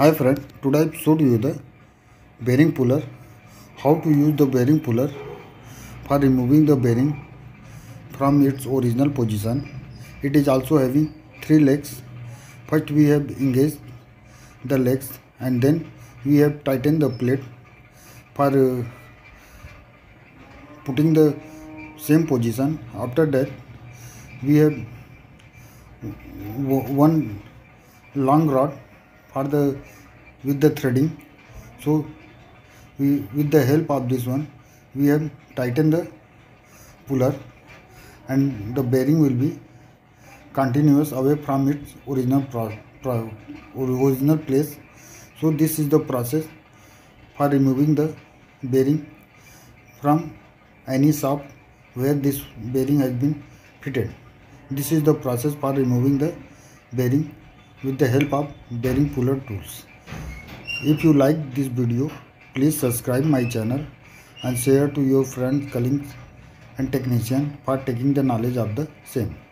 Hi friend, today I showed you the bearing puller, how to use the bearing puller for removing the bearing from its original position. It is also having three legs. First we have engaged the legs and then we have tightened the plate for uh, putting the same position. After that we have one long rod for the with the threading so we with the help of this one we have tightened the puller and the bearing will be continuous away from its original pro, pro, original place so this is the process for removing the bearing from any shop where this bearing has been fitted this is the process for removing the bearing with the help of bearing puller tools. If you like this video, please subscribe my channel and share to your friends, colleagues and technician for taking the knowledge of the same.